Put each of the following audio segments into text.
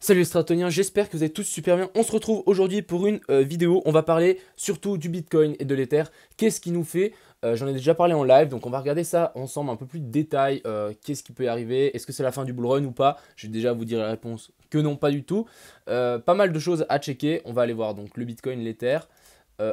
Salut les stratoniens, j'espère que vous êtes tous super bien. On se retrouve aujourd'hui pour une euh, vidéo. On va parler surtout du Bitcoin et de l'Ether. Qu'est-ce qui nous fait euh, J'en ai déjà parlé en live, donc on va regarder ça ensemble un peu plus de détails. Euh, qu'est-ce qui peut y arriver Est-ce que c'est la fin du bull run ou pas Je vais déjà vous dire la réponse que non, pas du tout. pas mal de choses à checker. On va aller voir donc le Bitcoin, l'Ether.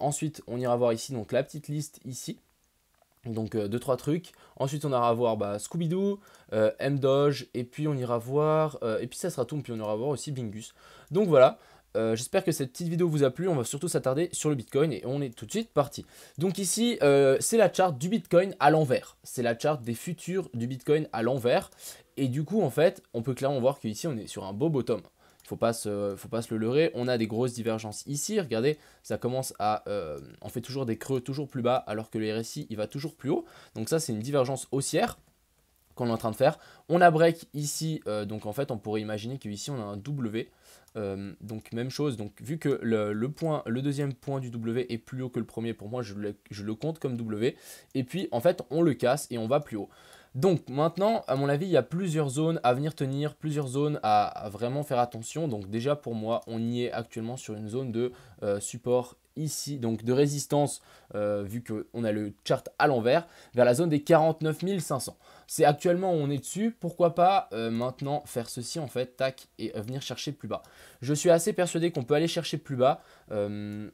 ensuite, on ira voir ici donc la petite liste ici. Donc 2 euh, deux trois trucs. Ensuite on ira voir bah, Scooby Doo, euh, M Doge et puis on ira voir euh, et puis ça sera tout. Puis on ira voir aussi Bingus. Donc voilà. J'espère que cette petite vidéo vous a plu. On va surtout s'attarder sur le Bitcoin et on est tout de suite parti. Donc ici, c'est la charte du Bitcoin à l'envers. C'est la charte des futurs du Bitcoin à l'envers. Et du coup, en fait, on peut clairement voir qu'ici, on est sur un beau bottom faut pas se, faut pas se le leurrer. On a des grosses divergences ici. Regardez, ça commence à, euh, on fait toujours des creux toujours plus bas, alors que le RSI il va toujours plus haut. Donc ça, c'est une divergence haussière qu'on est en train de faire. On a break ici, euh, donc en fait, on pourrait imaginer qu'ici on a un W. Euh, donc même chose, donc vu que le, point, le deuxième point du W est plus haut que le premier, pour moi je le compte comme W, et puis en fait on le casse et on va plus haut. Donc maintenant, à mon avis, il y a plusieurs zones à venir tenir, plusieurs zones à, vraiment faire attention. Donc déjà pour moi, on y est actuellement sur une zone de euh, support ici, donc de résistance, euh, vu qu'on a le chart à l'envers, vers la zone des 49 500. C'est actuellement où on est dessus, pourquoi pas euh, maintenant faire ceci en fait, tac, et venir chercher plus bas. Je suis assez persuadé qu'on peut aller chercher plus bas.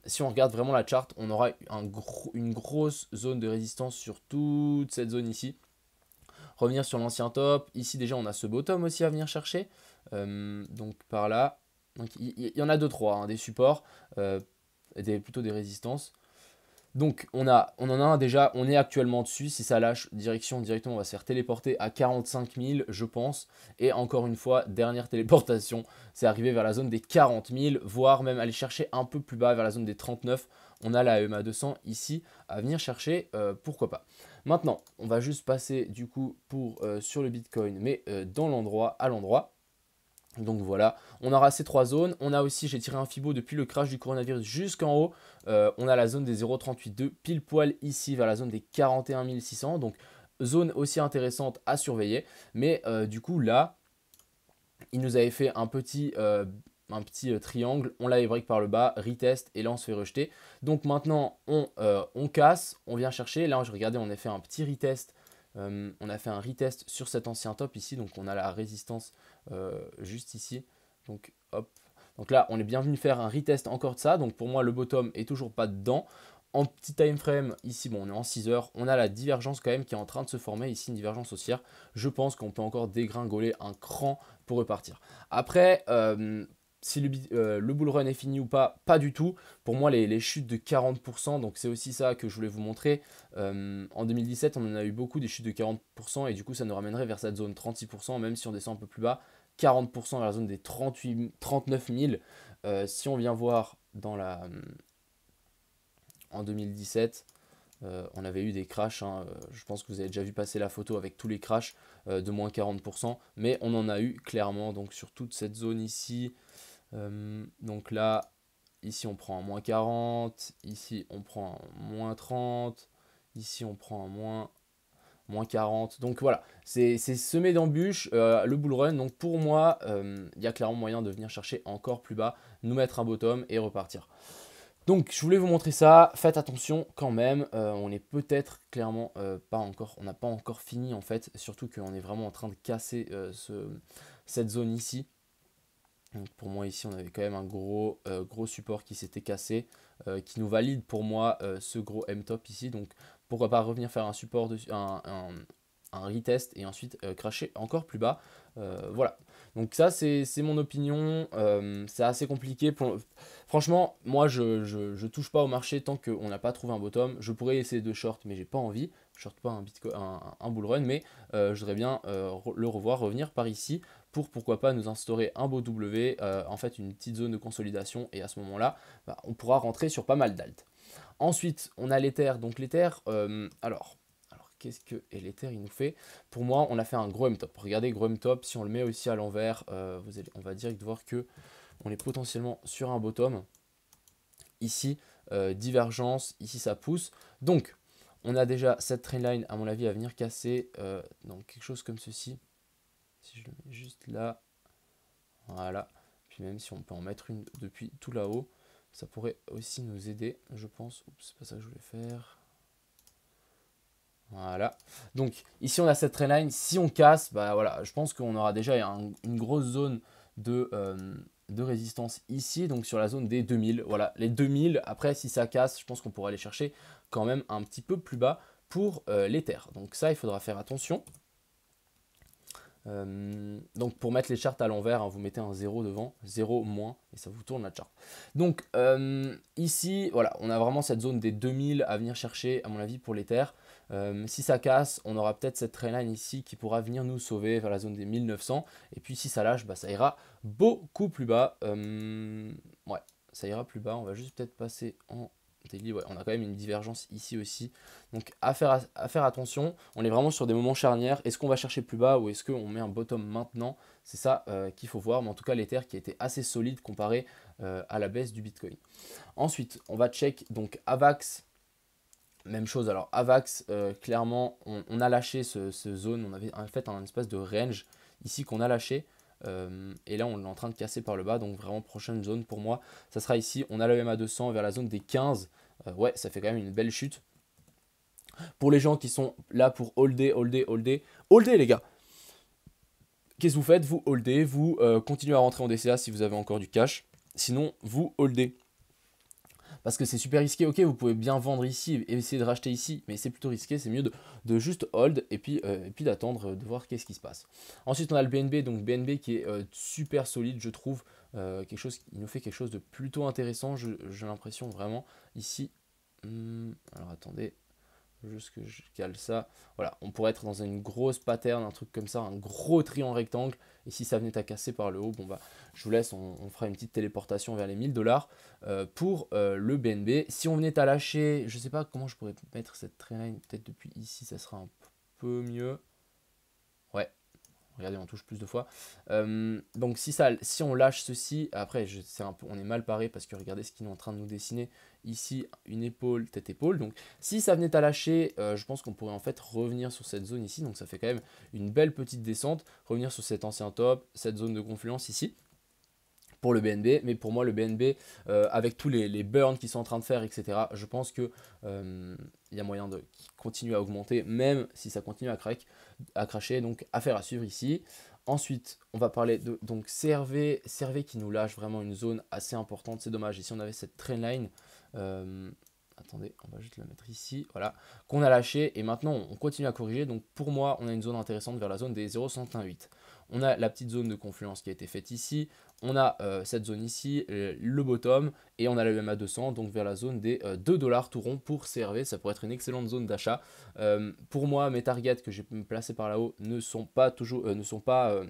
si on regarde vraiment la charte, on aura une grosse zone de résistance sur toute cette zone ici revenir sur l'ancien top. Ici, déjà, on a ce bottom aussi à venir chercher. Euh, donc, par là. il y, en a deux, trois, hein, des supports, euh, des, plutôt des résistances. Donc on, a, on en a un déjà, on est actuellement dessus, si ça lâche, direction, directement on va se faire téléporter à 45 000 je pense. Et encore une fois, dernière téléportation, c'est arrivé vers la zone des 40 000, voire même aller chercher un peu plus bas vers la zone des 39. On a la EMA 200 ici à venir chercher, euh, pourquoi pas. Maintenant, on va juste passer du coup pour, euh, sur le Bitcoin, mais euh, dans l'endroit, à l'endroit. Donc voilà, on aura ces trois zones. On a aussi, j'ai tiré un fibo depuis le crash du coronavirus jusqu'en haut. Euh, on a la zone des 0,38,2 pile poil ici vers la zone des 41 600. Donc zone aussi intéressante à surveiller. Mais euh, du coup là, il nous avait fait un petit, euh, un petit triangle. On l'avait break par le bas, retest et là on se fait rejeter. Donc maintenant on, on casse, on vient chercher. Là je regardais, on a fait un petit retest euh, on a fait un retest sur cet ancien top ici, donc on a la résistance euh, juste ici. Donc hop. Donc là, on est bien venu faire un retest encore de ça. Donc pour moi, le bottom est toujours pas dedans. En petit time frame, ici, bon, on est en 6 heures. On a la divergence quand même qui est en train de se former. Ici, une divergence haussière. Je pense qu'on peut encore dégringoler un cran pour repartir. Après, pour euh, si euh, le, bull run est fini ou pas, pas du tout. Pour moi, les, chutes de 40%, donc c'est aussi ça que je voulais vous montrer. Euh, en 2017, on en a eu beaucoup des chutes de 40%, et du coup, ça nous ramènerait vers cette zone 36%, même si on descend un peu plus bas, 40% vers la zone des 38, 39 000. si on vient voir dans la... En 2017, euh, on avait eu des crashs, hein. je pense que vous avez déjà vu passer la photo avec tous les crashs de moins 40%, mais on en a eu clairement, donc sur toute cette zone ici, euh, donc là, ici on prend un moins 40, ici on prend un moins 30, ici on prend un moins, 40. Donc voilà, c'est semé d'embûches, euh, le bull run. Donc pour moi, il euh, y a clairement moyen de venir chercher encore plus bas, nous mettre un bottom et repartir. Donc je voulais vous montrer ça, faites attention quand même, on est peut-être clairement pas encore, on n'a pas encore fini en fait, surtout qu'on est vraiment en train de casser cette zone ici. Donc pour moi ici on avait quand même un gros, euh, gros support qui s'était cassé, euh, qui nous valide pour moi euh, ce gros M-top ici. Donc pourquoi pas revenir faire un support, de, un, un retest et ensuite euh, cracher encore plus bas. Euh, voilà. Donc ça, c'est mon opinion. Euh, c'est assez compliqué. Pour... Franchement, moi, je, je, touche pas au marché tant qu'on n'a pas trouvé un bottom. Je pourrais essayer de short, mais j'ai pas envie. Short pas un, Bitcoin, un, bull run, mais je voudrais bien le revoir revenir par ici pour pourquoi pas nous instaurer un beau W, en fait une petite zone de consolidation, et à ce moment-là, bah, on pourra rentrer sur pas mal d'alt. Ensuite, on a l'Ether. Donc l'Ether, alors, qu'est-ce que l'éther il nous fait Pour moi, on a fait un gros M-top. Regardez, gros M-top, si on le met aussi à l'envers, euh, on va direct voir que on est potentiellement sur un bottom. Ici, euh, divergence, ici ça pousse. Donc, on a déjà cette line, à mon avis, à venir casser. Euh, donc, quelque chose comme ceci. Si je le mets juste là. Voilà. Puis même si on peut en mettre une depuis tout là-haut, ça pourrait aussi nous aider, je pense. Oups, c'est pas ça que je voulais faire. Voilà. Donc ici on a cette line, Si on casse, bah voilà, je pense qu'on aura déjà une grosse zone de, euh, de, résistance ici, donc sur la zone des 2000. Voilà, les 2000, après si ça casse, je pense qu'on pourra aller chercher quand même un petit peu plus bas pour euh, les terres. Donc ça, il faudra faire attention. Euh, donc pour mettre les chartes à l'envers, hein, vous mettez un 0 devant, 0 moins, et ça vous tourne la charte. Donc ici, voilà, on a vraiment cette zone des 2000 à venir chercher, à mon avis, pour les terres. Euh, si ça casse, on aura peut-être cette trendline ici qui pourra venir nous sauver vers la zone des 1900. Et puis si ça lâche, bah, ça ira beaucoup plus bas. Euh, ouais, ça ira plus bas. On va juste peut-être passer en daily. Ouais, on a quand même une divergence ici aussi. Donc à faire, à faire attention. On est vraiment sur des moments charnières. Est-ce qu'on va chercher plus bas ou est-ce qu'on met un bottom maintenant C'est ça euh, qu'il faut voir. Mais en tout cas, l'Ether qui a été assez solide comparé à la baisse du Bitcoin. Ensuite, on va check donc AVAX même chose, alors Avax, euh, clairement, on, a lâché ce, zone, on avait en fait un espace de range ici qu'on a lâché. Euh, et là, on est en train de casser par le bas, donc vraiment prochaine zone pour moi, ça sera ici. On a le à 200 vers la zone des 15. Euh, ouais, ça fait quand même une belle chute. Pour les gens qui sont là pour holder, holder, holder, holder les gars Qu'est-ce que vous faites Vous holdez, vous continuez à rentrer en DCA si vous avez encore du cash. Sinon, vous holdez parce que c'est super risqué. Ok, vous pouvez bien vendre ici et essayer de racheter ici, mais c'est plutôt risqué. C'est mieux de, juste hold et puis, euh, d'attendre euh, de voir qu'est-ce qui se passe. Ensuite, on a le BNB, donc BNB qui est euh, super solide, je trouve. quelque chose, il nous fait quelque chose de plutôt intéressant, j'ai l'impression vraiment ici. Hmm, alors attendez, juste que je cale ça. Voilà, on pourrait être dans une grosse pattern, un truc comme ça, un gros triangle rectangle. Et si ça venait à casser par le haut, bon bah, je vous laisse, on, fera une petite téléportation vers les 1000 dollars euh, pour euh, le BNB. Si on venait à lâcher, je sais pas comment je pourrais mettre cette trainline, peut-être depuis ici, ça sera un peu mieux. Regardez, on touche plus de fois. Euh, donc si, ça, si on lâche ceci, après je, un on est mal paré parce que regardez ce qu'ils est en train de nous dessiner. Ici, une épaule, tête-épaule. Donc si ça venait à lâcher, euh, je pense qu'on pourrait en fait revenir sur cette zone ici. Donc ça fait quand même une belle petite descente. Revenir sur cet ancien top, cette zone de confluence ici pour le BNB, mais pour moi le BNB, euh, avec tous les, burns qu'ils sont en train de faire, etc., je pense que il euh, y a moyen de continuer à augmenter, même si ça continue à, crack, à cracher, donc affaire à suivre ici. Ensuite, on va parler de donc CRV, CRV qui nous lâche vraiment une zone assez importante, c'est dommage, ici on avait cette trendline, line euh, attendez, on va juste la mettre ici, voilà, qu'on a lâché, et maintenant on continue à corriger, donc pour moi on a une zone intéressante vers la zone des 0,118. On a la petite zone de confluence qui a été faite ici, on a euh, cette zone ici, euh, le bottom, et on a le ma 200, donc vers la zone des 2 euh, dollars tout rond pour CRV, ça pourrait être une excellente zone d'achat. pour moi, mes targets que j'ai placés par là-haut ne sont pas toujours, ne sont pas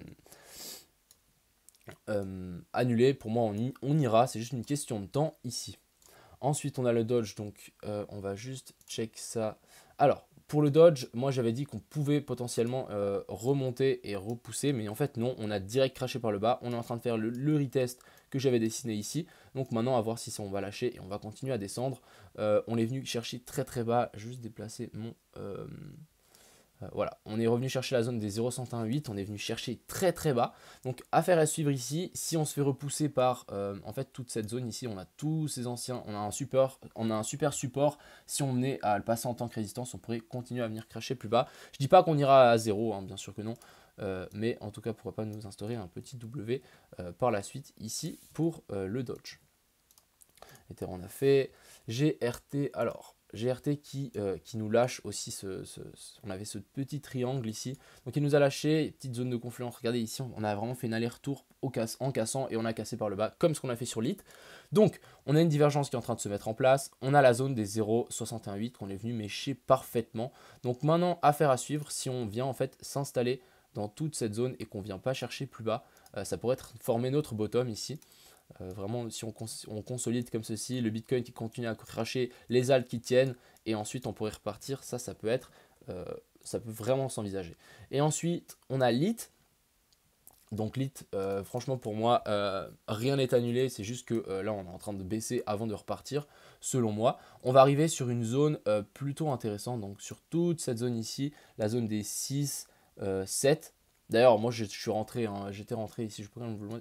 annulés. Pour moi, on, on ira, c'est juste une question de temps ici. Ensuite, on a le Dodge, donc on va juste check ça. Alors, pour le Dodge, moi j'avais dit qu'on pouvait potentiellement euh, remonter et repousser, mais en fait non, on a direct craché par le bas. On est en train de faire le, le retest que j'avais dessiné ici. Donc maintenant, à voir si ça on va lâcher et on va continuer à descendre. Euh, on est venu chercher très très bas, juste déplacer mon... Euh, euh, voilà, on est revenu chercher la zone des 0,118, on est venu chercher très très bas. Donc affaire à suivre ici, si on se fait repousser par euh, en fait toute cette zone ici, on a tous ces anciens, on a un super, on a un super support. Si on venait à le passer en tant que résistance, on pourrait continuer à venir cracher plus bas. Je dis pas qu'on ira à 0, hein, bien sûr que non. Euh, mais en tout cas, pourquoi pas nous instaurer un petit W par la suite ici pour le Dodge. Et on a fait. GRT, alors, GRT qui, euh, qui nous lâche aussi, ce, on avait ce petit triangle ici, donc il nous a lâché, petite zone de confluence, regardez ici, on a vraiment fait une aller-retour en cassant et on a cassé par le bas, comme ce qu'on a fait sur l'IT. Donc, on a une divergence qui est en train de se mettre en place, on a la zone des 0,618 qu'on est venu mécher parfaitement. Donc maintenant, affaire à suivre, si on vient en fait s'installer dans toute cette zone et qu'on vient pas chercher plus bas, euh, ça pourrait être, former notre bottom ici. Euh, vraiment, si on, on, consolide comme ceci, le Bitcoin qui continue à cracher, les altes qui tiennent, et ensuite on pourrait repartir, ça, ça peut être, euh, ça peut vraiment s'envisager. Et ensuite, on a LIT. Donc LIT, euh, franchement pour moi, rien n'est annulé, c'est juste que là on est en train de baisser avant de repartir, selon moi. On va arriver sur une zone plutôt intéressante, donc sur toute cette zone ici, la zone des 6, 7, D'ailleurs, moi, je suis rentré, hein, j'étais rentré ici, je,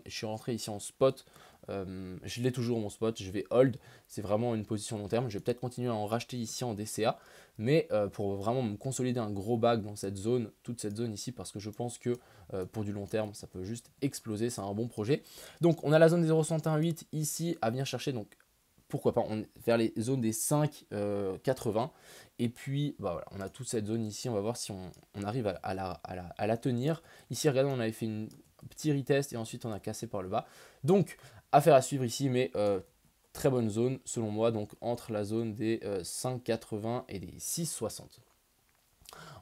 je suis rentré ici en spot euh, je l'ai toujours mon spot, je vais hold, c'est vraiment une position long terme. Je vais peut-être continuer à en racheter ici en DCA, mais euh, pour vraiment me consolider un gros bac dans cette zone, toute cette zone ici, parce que je pense que euh, pour du long terme, ça peut juste exploser, c'est un bon projet. Donc on a la zone des 0,118 ici à venir chercher, donc pourquoi pas, on, vers les zones des 5,80. et puis bah voilà, on a toute cette zone ici, on va voir si on, arrive à, la, à, la, tenir. Ici, regardez, on avait fait une petit retest et ensuite on a cassé par le bas. Donc faire à suivre ici, mais euh, très bonne zone selon moi, donc entre la zone des 5,80 euh, et des 6,60.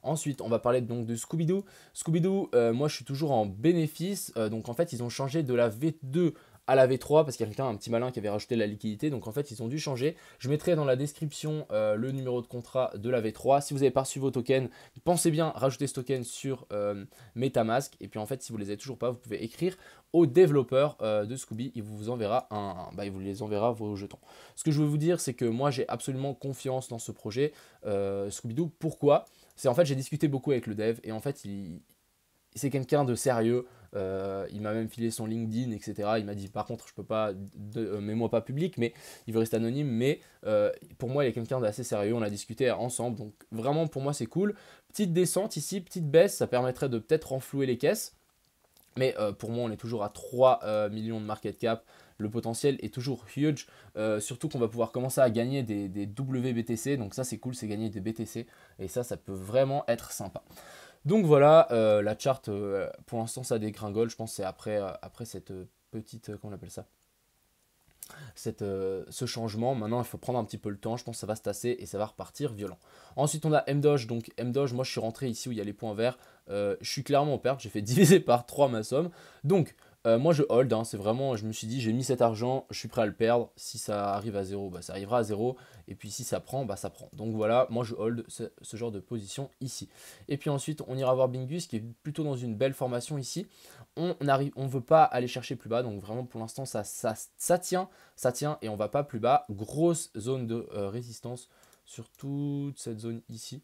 Ensuite, on va parler donc de Scooby-Doo. Scooby-Doo, euh, moi je suis toujours en bénéfice. donc en fait, ils ont changé de la V2 à la V3 parce qu'il y a quelqu'un, un petit malin qui avait rajouté la liquidité. Donc en fait, ils ont dû changer. Je mettrai dans la description euh, le numéro de contrat de la V3. Si vous n'avez pas reçu vos tokens, pensez bien rajouter ce token sur euh, Metamask. Et puis en fait, si vous ne les avez toujours pas, vous pouvez écrire au développeur euh, de Scooby. Il vous enverra un, bah, il vous les enverra vos jetons. Ce que je veux vous dire, c'est que moi, j'ai absolument confiance dans ce projet Scooby-Doo. Pourquoi C'est en fait, j'ai discuté beaucoup avec le dev et en fait, c'est quelqu'un de sérieux euh, il m'a même filé son LinkedIn, etc. Il m'a dit par contre, je peux pas, euh, mais moi pas public, mais il veut rester anonyme. Mais euh, pour moi, il est quelqu'un d'assez sérieux. On a discuté ensemble, donc vraiment pour moi, c'est cool. Petite descente ici, petite baisse, ça permettrait de peut-être renflouer les caisses. Mais pour moi, on est toujours à 3 millions de market cap. Le potentiel est toujours huge, surtout qu'on va pouvoir commencer à gagner des, des WBTC. Donc ça, c'est cool, c'est gagner des BTC. Et ça, ça peut vraiment être sympa. Donc voilà, euh, la charte, euh, pour l'instant, ça dégringole. Je pense que c'est après, euh, après cette petite. comment on appelle ça cette, ce changement, maintenant il faut prendre un petit peu le temps, je pense que ça va se tasser et ça va repartir violent. Ensuite on a MDoge, donc MDoge, moi je suis rentré ici où il y a les points verts, je suis clairement en perte, j'ai fait diviser par 3 ma somme, donc euh, moi je hold, hein. c'est vraiment, je me suis dit j'ai mis cet argent, je suis prêt à le perdre, si ça arrive à zéro, bah, ça arrivera à zéro, et puis si ça prend, bah, ça prend. Donc voilà, moi je hold ce, genre de position ici. Et puis ensuite on ira voir Bingus qui est plutôt dans une belle formation ici, on ne veut pas aller chercher plus bas, donc vraiment pour l'instant ça, ça, tient, ça tient, et on ne va pas plus bas, grosse zone de euh, résistance sur toute cette zone ici.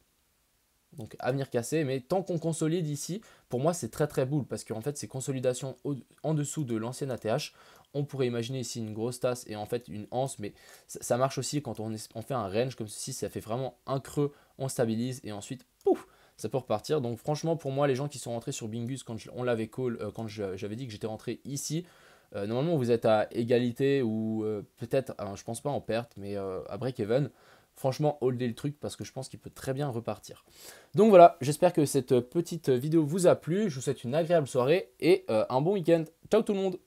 Donc à venir casser, mais tant qu'on consolide ici, pour moi c'est très très boule parce qu'en fait c'est consolidation en dessous de l'ancienne ATH, on pourrait imaginer ici une grosse tasse et en fait une anse, mais ça, marche aussi quand on, fait un range comme ceci, ça fait vraiment un creux, on stabilise et ensuite pouf, ça peut repartir. Donc franchement pour moi les gens qui sont rentrés sur Bingus quand on l'avait call, euh, quand j'avais dit que j'étais rentré ici, euh, normalement vous êtes à égalité ou euh, peut-être, hein, je pense pas en perte, mais à break even franchement, holder le truc parce que je pense qu'il peut très bien repartir. Donc voilà, j'espère que cette petite vidéo vous a plu. Je vous souhaite une agréable soirée et euh, un bon week-end. Ciao tout le monde